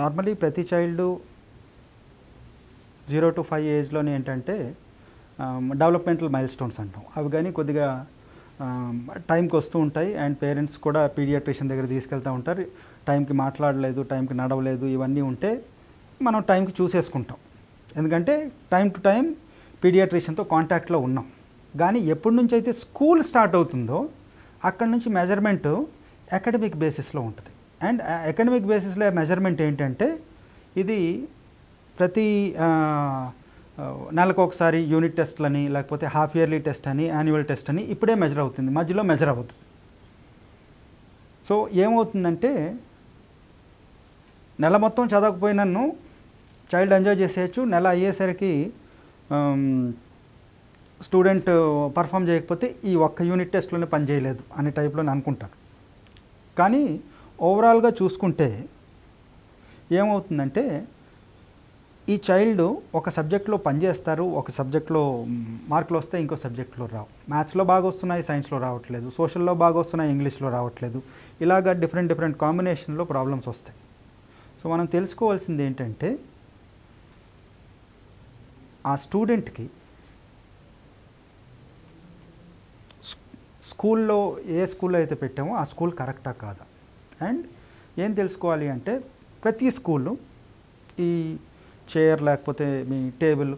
normally ప్రతి child zero to five ఏజ్లోనే ఏంటంటే డెవలప్మెంటల్ మైల్ స్టోన్స్ అంటాం అవి కానీ కొద్దిగా టైంకి వస్తూ ఉంటాయి అండ్ పేరెంట్స్ కూడా పీడియాట్రిషియన్ దగ్గర తీసుకెళ్తూ ఉంటారు టైంకి మాట్లాడలేదు టైంకి నడవలేదు ఇవన్నీ ఉంటే మనం టైంకి చూసేసుకుంటాం ఎందుకంటే టైం టు టైం పీడియాట్రిషియన్తో కాంటాక్ట్లో ఉన్నాం కానీ ఎప్పటి నుంచి అయితే స్కూల్ స్టార్ట్ అవుతుందో అక్కడి నుంచి మెజర్మెంట్ అకాడమిక్ బేసిస్లో ఉంటుంది అండ్ ఎకనమిక్ బేసిస్లో మెజర్మెంట్ ఏంటంటే ఇది ప్రతి నెలకు ఒకసారి యూనిట్ టెస్ట్లని లేకపోతే హాఫ్ ఇయర్లీ టెస్ట్ అని యాన్యువల్ టెస్ట్ అని ఇప్పుడే మెజర్ అవుతుంది మధ్యలో మెజర్ అవుతుంది సో ఏమవుతుందంటే నెల మొత్తం చదవకపోయినను చైల్డ్ ఎంజాయ్ చేసేయచ్చు నెల అయ్యేసరికి స్టూడెంట్ పర్ఫామ్ చేయకపోతే ఈ ఒక్క యూనిట్ టెస్ట్లోనే పని చేయలేదు అనే టైప్లో అనుకుంటాను కానీ ఓవరాల్గా చూసుకుంటే ఏమవుతుందంటే ఈ చైల్డ్ ఒక సబ్జెక్ట్లో పనిచేస్తారు ఒక సబ్జెక్ట్లో మార్కులు వస్తే ఇంకో సబ్జెక్ట్లో రావు మ్యాథ్స్లో బాగా వస్తున్నాయి సైన్స్లో రావట్లేదు సోషల్లో బాగా వస్తున్నాయి ఇంగ్లీష్లో రావట్లేదు ఇలాగ డిఫరెంట్ డిఫరెంట్ కాంబినేషన్లో ప్రాబ్లమ్స్ వస్తాయి సో మనం తెలుసుకోవాల్సింది ఏంటంటే ఆ స్టూడెంట్కి స్కూల్లో ఏ స్కూల్లో అయితే పెట్టామో ఆ స్కూల్ కరెక్టా కాదా అండ్ ఏం తెలుసుకోవాలి అంటే ప్రతి స్కూల్లో ఈ చైర్ లేకపోతే మీ టేబుల్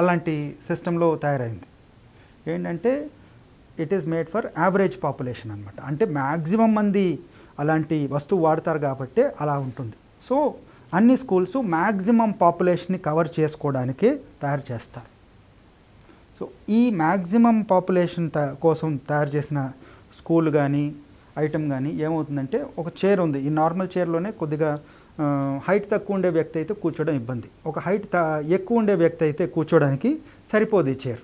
అలాంటి సిస్టంలో తయారైంది ఏంటంటే it is made for average population అనమాట అంటే మ్యాక్సిమం మంది అలాంటి వస్తువు వాడతారు కాబట్టి అలా ఉంటుంది సో అన్ని స్కూల్స్ మ్యాక్సిమం పాపులేషన్ని కవర్ చేసుకోవడానికి తయారు చేస్తారు సో ఈ మ్యాక్సిమం పాపులేషన్ కోసం తయారు చేసిన స్కూల్ కానీ ఐటెం కానీ ఏమవుతుందంటే ఒక చైర్ ఉంది ఈ నార్మల్ చైర్లోనే కొద్దిగా హైట్ తక్కువ ఉండే వ్యక్తి అయితే కూర్చోవడం ఇబ్బంది ఒక హైట్ ఎక్కువ ఉండే వ్యక్తి అయితే కూర్చోవడానికి సరిపోదు ఈ చైర్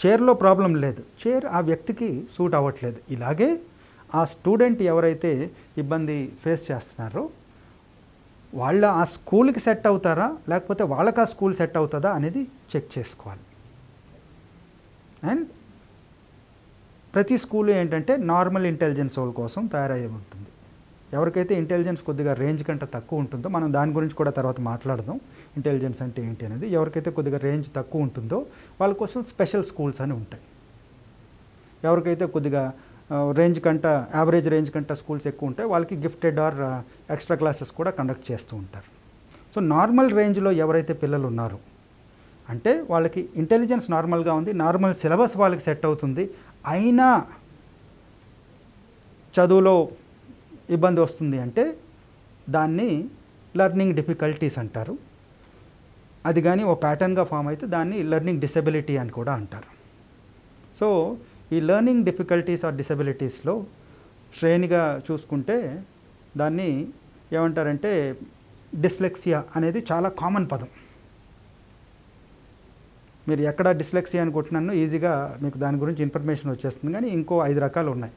చైర్లో ప్రాబ్లం లేదు చైర్ ఆ వ్యక్తికి సూట్ అవ్వట్లేదు ఇలాగే ఆ స్టూడెంట్ ఎవరైతే ఇబ్బంది ఫేస్ చేస్తున్నారో వాళ్ళ ఆ స్కూల్కి సెట్ అవుతారా లేకపోతే వాళ్ళకి ఆ స్కూల్ సెట్ అవుతుందా అనేది చెక్ చేసుకోవాలి అండ్ ప్రతి స్కూల్ ఏంటంటే నార్మల్ ఇంటెలిజెన్స్ వాళ్ళ కోసం తయారయ్యి ఉంటుంది ఎవరికైతే ఇంటెలిజెన్స్ కొద్దిగా రేంజ్ కంటే తక్కువ ఉంటుందో మనం దాని గురించి కూడా తర్వాత మాట్లాడదాం ఇంటెలిజెన్స్ అంటే ఏంటి అనేది ఎవరికైతే కొద్దిగా రేంజ్ తక్కువ ఉంటుందో వాళ్ళ కోసం స్పెషల్ స్కూల్స్ అని ఉంటాయి ఎవరికైతే కొద్దిగా రేంజ్ కంట యావరేజ్ రేంజ్ కంట స్కూల్స్ ఎక్కువ ఉంటాయి వాళ్ళకి గిఫ్టెడ్ ఆర్ ఎక్స్ట్రా క్లాసెస్ కూడా కండక్ట్ చేస్తూ ఉంటారు సో నార్మల్ రేంజ్లో ఎవరైతే పిల్లలు ఉన్నారో అంటే వాళ్ళకి ఇంటెలిజెన్స్ నార్మల్గా ఉంది నార్మల్ సిలబస్ వాళ్ళకి సెట్ అవుతుంది అయినా చదువులో ఇబ్బంది వస్తుంది అంటే దాన్ని లర్నింగ్ డిఫికల్టీస్ అంటారు అది కానీ ఓ ప్యాటర్న్గా ఫామ్ అయితే దాన్ని లెర్నింగ్ డిసెబిలిటీ అని కూడా అంటారు సో ఈ లెర్నింగ్ డిఫికల్టీస్ ఆర్ డిసెబిలిటీస్లో శ్రేణిగా చూసుకుంటే దాన్ని ఏమంటారంటే డిస్లెక్సియా అనేది చాలా కామన్ పదం మీరు ఎక్కడ డిస్లెక్సీ అని ఈజీగా మీకు దాని గురించి ఇన్ఫర్మేషన్ వచ్చేస్తుంది కానీ ఇంకో ఐదు రకాలు ఉన్నాయి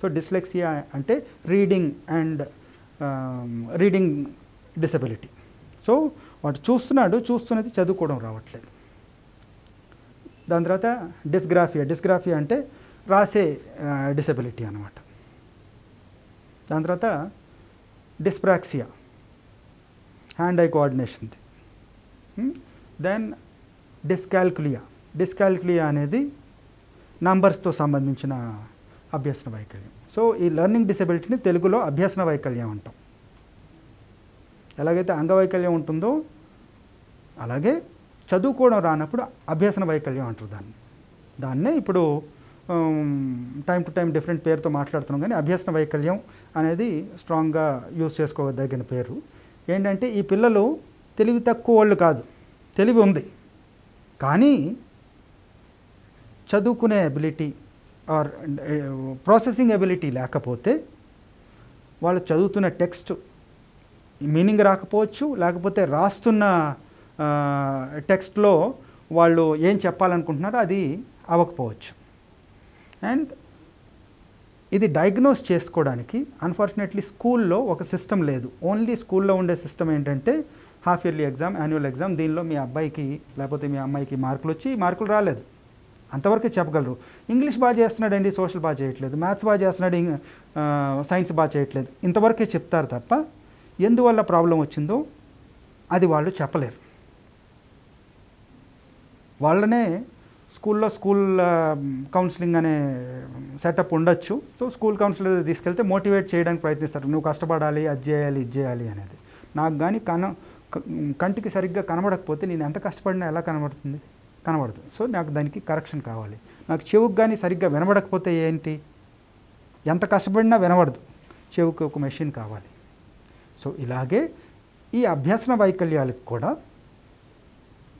సో డిస్లెక్సియా అంటే reading and reading disability so వాడు చూస్తున్నాడు చూస్తున్నది చదువుకోవడం రావట్లేదు దాని తర్వాత డిస్గ్రాఫియా డిస్గ్రాఫియా అంటే రాసే డిసబిలిటీ అనమాట దాని తర్వాత డిస్ప్రాక్సియా హ్యాండ్ ఐ కోఆర్డినేషన్ది దెన్ డిస్కాల్కులియా డిస్కాల్కులియా అనేది నంబర్స్తో సంబంధించిన అభ్యసన వైకల్యం సో ఈ లెర్నింగ్ డిసబిలిటీని తెలుగులో అభ్యసన వైకల్యం అంటాం ఎలాగైతే అంగవైకల్యం ఉంటుందో అలాగే చదువుకోవడం రానప్పుడు అభ్యసన వైకల్యం అంటారు దాన్ని దాన్నే ఇప్పుడు టైం టు టైం డిఫరెంట్ పేరుతో మాట్లాడుతున్నాం కానీ అభ్యసన వైకల్యం అనేది స్ట్రాంగ్గా యూజ్ చేసుకోదగిన పేరు ఏంటంటే ఈ పిల్లలు తెలివి తక్కువ వాళ్ళు కాదు తెలివి ఉంది కానీ చదువుకునే అబిలిటీ ఆర్ ప్రాసెసింగ్ అబిలిటీ లేకపోతే వాళ్ళు చదువుతున్న టెక్స్ట్ మీనింగ్ రాకపోవచ్చు లేకపోతే రాస్తున్న టెక్స్ట్లో వాళ్ళు ఏం చెప్పాలనుకుంటున్నారో అది అవ్వకపోవచ్చు అండ్ ఇది డయాగ్నోస్ చేసుకోవడానికి అన్ఫార్చునేట్లీ స్కూల్లో ఒక సిస్టమ్ లేదు ఓన్లీ స్కూల్లో ఉండే సిస్టమ్ ఏంటంటే half yearly exam annual exam దీనిలో మీ అబ్బాయికి లేకపోతే మీ అమ్మాయికి మార్కులు వచ్చి మార్కులు రాలేదు అంతవరకు చెప్పగలరు ఇంగ్లీష్ బాగా చేస్తున్నాడండి సోషల్ బాగా చేయట్లేదు మ్యాథ్స్ బాగా చేస్తున్నాడు సైన్స్ బాగా చేయట్లేదు ఇంతవరకే చెప్తారు తప్ప ఎందువల్ల ప్రాబ్లం వచ్చిందో అది వాళ్ళు చెప్పలేరు వాళ్ళనే స్కూల్లో స్కూల్ కౌన్సిలింగ్ అనే సెటప్ ఉండొచ్చు సో స్కూల్ కౌన్సిలర్ తీసుకెళ్తే మోటివేట్ చేయడానికి ప్రయత్నిస్తారు నువ్వు కష్టపడాలి అది చేయాలి ఇది చేయాలి అనేది నాకు కానీ కన కంటికి సరిగ్గా కనబడకపోతే నేను ఎంత కష్టపడినా ఎలా కనబడుతుంది కనబడదు సో నాకు దానికి కరెక్షన్ కావాలి నాకు చెవుకు కానీ సరిగ్గా వినబడకపోతే ఏంటి ఎంత కష్టపడినా వినబడదు చెవుకి ఒక మెషిన్ కావాలి సో ఇలాగే ఈ అభ్యాసన వైకల్యాలకు కూడా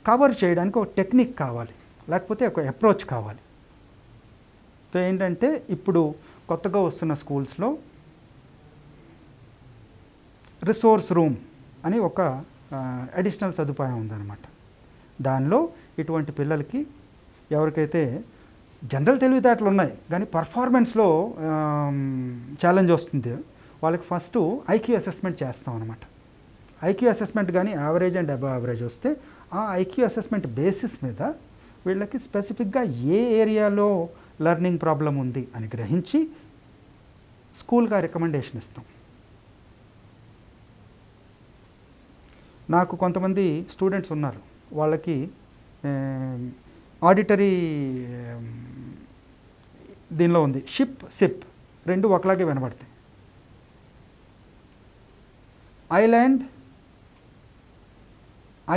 కవర్ చేయడానికి ఒక టెక్నిక్ కావాలి లేకపోతే ఒక అప్రోచ్ కావాలి సో ఏంటంటే ఇప్పుడు కొత్తగా వస్తున్న స్కూల్స్లో రిసోర్స్ రూమ్ అని ఒక అడిషనల్ సదుపాయం ఉందన్నమాట దానిలో ఇటువంటి పిల్లలకి ఎవరికైతే జనరల్ తెలివితేటలు ఉన్నాయి కానీ పర్ఫార్మెన్స్లో ఛాలెంజ్ వస్తుంది వాళ్ళకి ఫస్ట్ ఐక్యూ అసెస్మెంట్ చేస్తాం అనమాట ఐక్యూ అసెస్మెంట్ కానీ యావరేజ్ అండ్ అబవ్ యావరేజ్ వస్తే ఆ ఐక్యూ అసెస్మెంట్ బేసిస్ మీద వీళ్ళకి స్పెసిఫిక్గా ఏ ఏరియాలో లెర్నింగ్ ప్రాబ్లం ఉంది అని గ్రహించి స్కూల్గా రికమెండేషన్ ఇస్తాం నాకు కొంతమంది స్టూడెంట్స్ ఉన్నారు వాళ్ళకి ఆడిటరీ దీనిలో ఉంది షిప్ సిప్ రెండు ఒకలాగే వినబడతాయి ఐలాండ్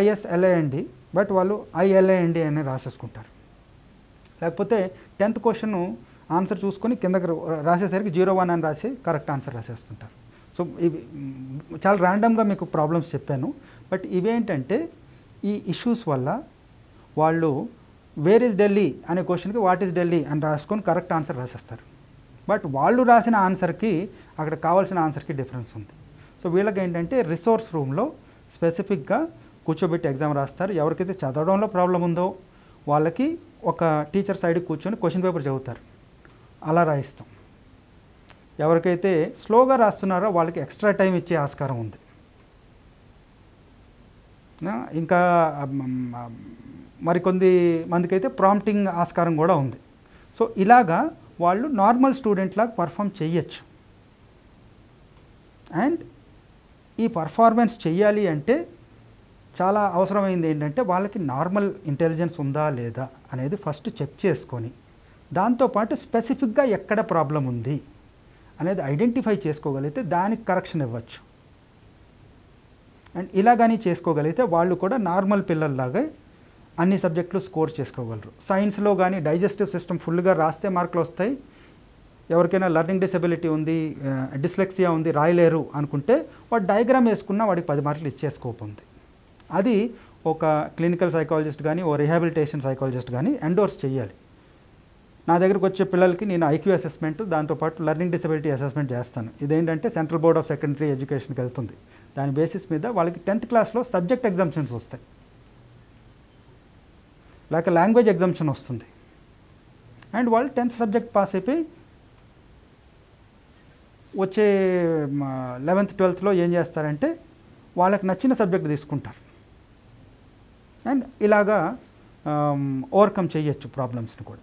ఐఎస్ఎల్ఏఎండి బట్ వాళ్ళు ఐఎల్ఏఎండి అని రాసేసుకుంటారు లేకపోతే టెన్త్ క్వశ్చన్ ఆన్సర్ చూసుకొని కిందకి రాసేసరికి జీరో వన్ అని రాసి కరెక్ట్ ఆన్సర్ రాసేస్తుంటారు సో ఇవి చాలా ర్యాండమ్గా మీకు ప్రాబ్లమ్స్ చెప్పాను బట్ ఇవేంటంటే ఈ ఇష్యూస్ వల్ల వాళ్ళు వేర్ ఇస్ ఢిల్లీ అనే క్వశ్చన్కి వాట్ ఈస్ ఢిల్లీ అని రాసుకొని కరెక్ట్ ఆన్సర్ రాసేస్తారు బట్ వాళ్ళు రాసిన ఆన్సర్కి అక్కడ కావాల్సిన ఆన్సర్కి డిఫరెన్స్ ఉంది సో వీళ్ళకి ఏంటంటే రిసోర్స్ రూమ్లో స్పెసిఫిక్గా కూర్చోబెట్టి ఎగ్జామ్ రాస్తారు ఎవరికైతే చదవడంలో ప్రాబ్లం ఉందో వాళ్ళకి ఒక టీచర్ సైడ్కి కూర్చొని క్వశ్చన్ పేపర్ చదువుతారు అలా రాయిస్తాం ఎవరికైతే స్లోగా రాస్తున్నారో వాళ్ళకి ఎక్స్ట్రా టైం ఇచ్చే ఆస్కారం ఉంది ఇంకా మరికొంది మందికైతే ప్రాంప్టింగ్ ఆస్కారం కూడా ఉంది సో ఇలాగా వాళ్ళు నార్మల్ స్టూడెంట్ లాగా పర్ఫామ్ చేయొచ్చు అండ్ ఈ పర్ఫార్మెన్స్ చేయాలి అంటే చాలా అవసరమైంది ఏంటంటే వాళ్ళకి నార్మల్ ఇంటెలిజెన్స్ ఉందా లేదా అనేది ఫస్ట్ చెక్ చేసుకొని దాంతోపాటు స్పెసిఫిక్గా ఎక్కడ ప్రాబ్లం ఉంది అనేది ఐడెంటిఫై చేసుకోగలిగితే దానికి కరెక్షన్ ఇవ్వచ్చు అండ్ ఇలా కానీ చేసుకోగలిగితే వాళ్ళు కూడా నార్మల్ పిల్లల్లాగా అన్ని సబ్జెక్టులు స్కోర్ చేసుకోగలరు సైన్స్లో కానీ డైజెస్టివ్ సిస్టమ్ ఫుల్గా రాస్తే మార్కులు వస్తాయి ఎవరికైనా లర్నింగ్ డిసెబిలిటీ ఉంది డిస్లెక్సియా ఉంది రాయలేరు అనుకుంటే వాడు డయాగ్రామ్ వేసుకున్నా వాడికి పది మార్కులు ఇచ్చే స్కోప్ ఉంది అది ఒక క్లినికల్ సైకాలజిస్ట్ కానీ ఓ రిహాబిలిటేషన్ సైకాలజిస్ట్ కానీ ఎండోర్స్ చేయాలి నా దగ్గరకు వచ్చే పిల్లలకి నేను ఐక్యూ అసెస్మెంట్ దాంతోపాటు లెర్నింగ్ డిసబిలిటీ అసెస్మెంట్ చేస్తాను ఇదేంటంటే సెంట్రల్ బోర్డ్ ఆఫ్ సెకండరీ ఎడ్యుకేషన్కి వెళ్తుంది దాని బేసిస్ మీద వాళ్ళకి టెన్త్ క్లాస్లో సబ్జెక్ట్ ఎగ్జామ్షన్స్ వస్తాయి లేక లాంగ్వేజ్ ఎగ్జామ్షన్ వస్తుంది అండ్ వాళ్ళు టెన్త్ సబ్జెక్ట్ పాస్ అయిపోయి వచ్చే లెవెన్త్ ట్వెల్త్లో ఏం చేస్తారంటే వాళ్ళకి నచ్చిన సబ్జెక్ట్ తీసుకుంటారు అండ్ ఇలాగా ఓవర్కమ్ చేయొచ్చు ప్రాబ్లమ్స్ని కూడా